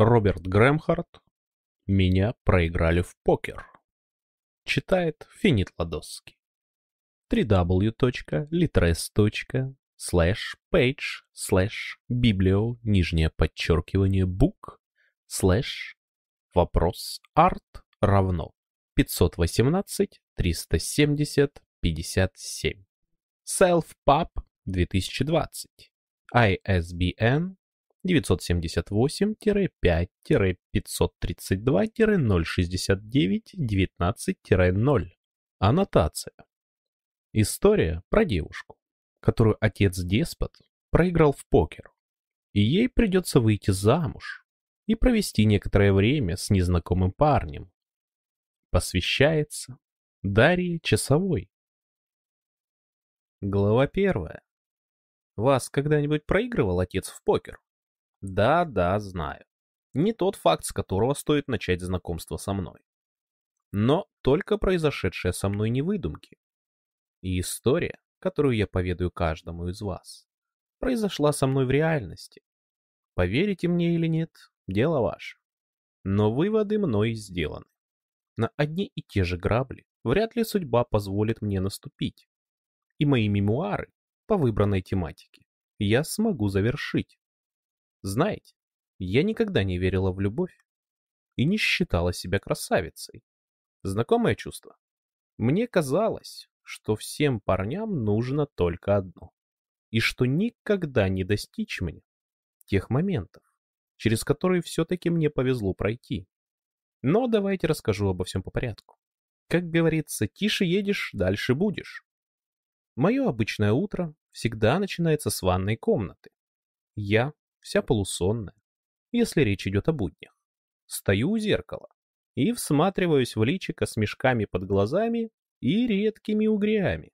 Роберт Грэмхард «Меня проиграли в покер». Читает Финит 3 www.litres.page slash библио нижнее подчеркивание book slash вопрос арт равно 518 370 57 self-pub 2020 ISBN 978-5-532-069-19-0. Аннотация. История про девушку, которую отец-деспот проиграл в покер, и ей придется выйти замуж и провести некоторое время с незнакомым парнем. Посвящается Дарье Часовой. Глава первая. Вас когда-нибудь проигрывал отец в покер? Да, да, знаю. Не тот факт, с которого стоит начать знакомство со мной. Но только произошедшее со мной не выдумки. И история, которую я поведаю каждому из вас, произошла со мной в реальности. Поверите мне или нет, дело ваше. Но выводы мной сделаны. На одни и те же грабли вряд ли судьба позволит мне наступить. И мои мемуары по выбранной тематике я смогу завершить знаете, я никогда не верила в любовь и не считала себя красавицей. Знакомое чувство? Мне казалось, что всем парням нужно только одно, и что никогда не достичь мне тех моментов, через которые все-таки мне повезло пройти. Но давайте расскажу обо всем по порядку. Как говорится, тише едешь, дальше будешь. Мое обычное утро всегда начинается с ванной комнаты. Я вся полусонная, если речь идет о буднях. Стою у зеркала и всматриваюсь в личико с мешками под глазами и редкими угрями.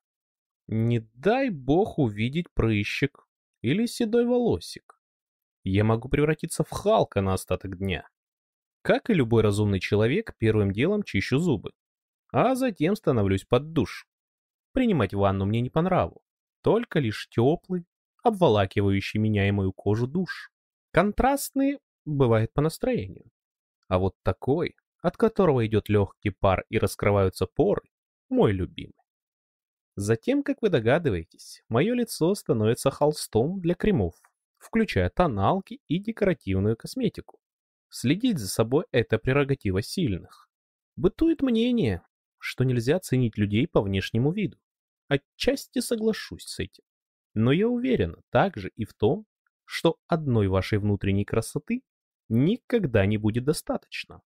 Не дай бог увидеть прыщик или седой волосик. Я могу превратиться в Халка на остаток дня. Как и любой разумный человек, первым делом чищу зубы, а затем становлюсь под душ. Принимать ванну мне не по нраву, только лишь теплый, обволакивающий меняемую кожу душ. Контрастный бывает по настроению. А вот такой, от которого идет легкий пар и раскрываются поры, мой любимый. Затем, как вы догадываетесь, мое лицо становится холстом для кремов, включая тоналки и декоративную косметику. Следить за собой – это прерогатива сильных. Бытует мнение, что нельзя ценить людей по внешнему виду. Отчасти соглашусь с этим. Но я уверен также и в том, что одной вашей внутренней красоты никогда не будет достаточно,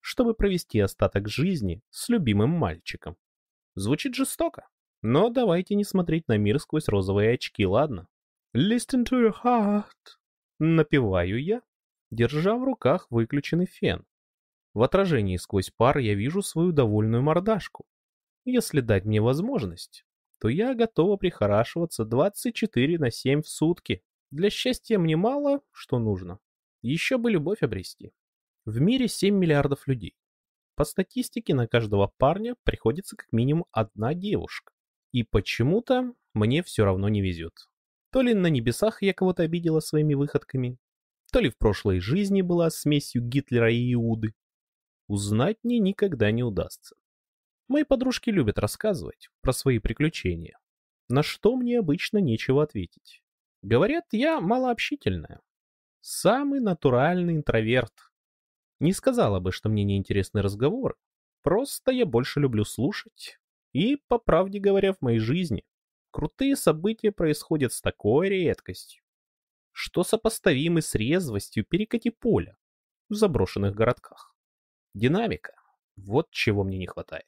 чтобы провести остаток жизни с любимым мальчиком. Звучит жестоко, но давайте не смотреть на мир сквозь розовые очки, ладно? Listen to your heart, напеваю я, держа в руках выключенный фен. В отражении сквозь пар я вижу свою довольную мордашку. Если дать мне возможность, то я готова прихорашиваться 24 на 7 в сутки. Для счастья мне мало, что нужно. Еще бы любовь обрести. В мире 7 миллиардов людей. По статистике на каждого парня приходится как минимум одна девушка. И почему-то мне все равно не везет. То ли на небесах я кого-то обидела своими выходками, то ли в прошлой жизни была смесью Гитлера и Иуды. Узнать мне никогда не удастся. Мои подружки любят рассказывать про свои приключения, на что мне обычно нечего ответить. Говорят, я малообщительная. Самый натуральный интроверт. Не сказала бы, что мне неинтересны разговоры. Просто я больше люблю слушать. И, по правде говоря, в моей жизни крутые события происходят с такой редкостью, что сопоставимы с резвостью перекати поля в заброшенных городках. Динамика. Вот чего мне не хватает.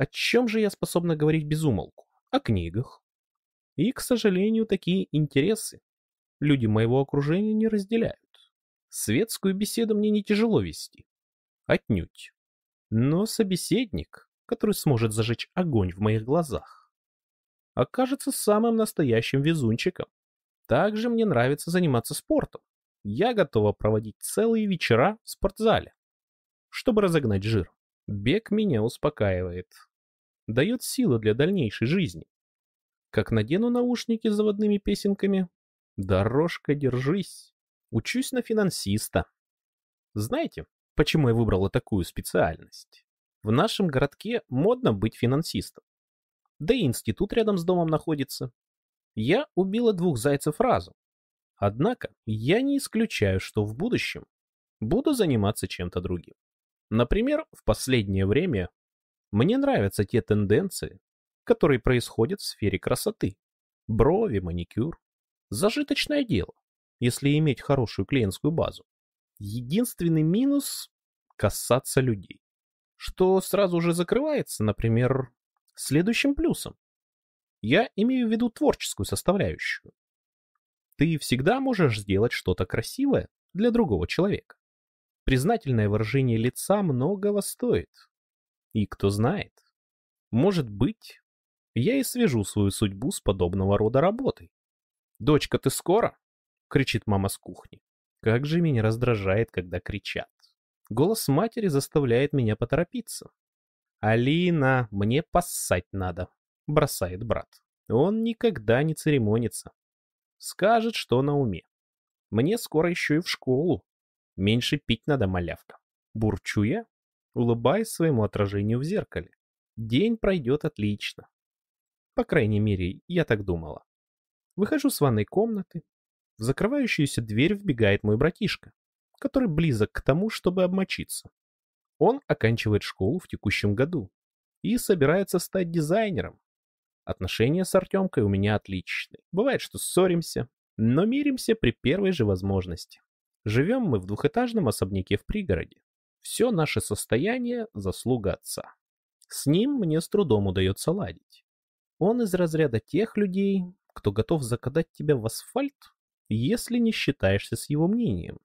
О чем же я способна говорить без умолку? О книгах. И, к сожалению, такие интересы люди моего окружения не разделяют. Светскую беседу мне не тяжело вести. Отнюдь. Но собеседник, который сможет зажечь огонь в моих глазах, окажется самым настоящим везунчиком. Также мне нравится заниматься спортом. Я готова проводить целые вечера в спортзале, чтобы разогнать жир. Бег меня успокаивает дает силы для дальнейшей жизни. Как надену наушники с заводными песенками? Дорожка, держись. Учусь на финансиста. Знаете, почему я выбрала такую специальность? В нашем городке модно быть финансистом. Да и институт рядом с домом находится. Я убила двух зайцев разу. Однако я не исключаю, что в будущем буду заниматься чем-то другим. Например, в последнее время мне нравятся те тенденции, которые происходят в сфере красоты. Брови, маникюр. Зажиточное дело, если иметь хорошую клиентскую базу. Единственный минус – касаться людей. Что сразу же закрывается, например, следующим плюсом. Я имею в виду творческую составляющую. Ты всегда можешь сделать что-то красивое для другого человека. Признательное выражение лица многого стоит. И кто знает, может быть, я и свяжу свою судьбу с подобного рода работой. «Дочка, ты скоро?» — кричит мама с кухни. Как же меня раздражает, когда кричат. Голос матери заставляет меня поторопиться. «Алина, мне поссать надо», — бросает брат. Он никогда не церемонится. Скажет, что на уме. Мне скоро еще и в школу. Меньше пить надо, малявка. Бурчу я, улыбаясь своему отражению в зеркале. День пройдет отлично. По крайней мере, я так думала. Выхожу с ванной комнаты. В закрывающуюся дверь вбегает мой братишка, который близок к тому, чтобы обмочиться. Он оканчивает школу в текущем году и собирается стать дизайнером. Отношения с Артемкой у меня отличные. Бывает, что ссоримся, но миримся при первой же возможности. Живем мы в двухэтажном особняке в пригороде. Все наше состояние – заслуга отца. С ним мне с трудом удается ладить. Он из разряда тех людей, кто готов закатать тебя в асфальт, если не считаешься с его мнением.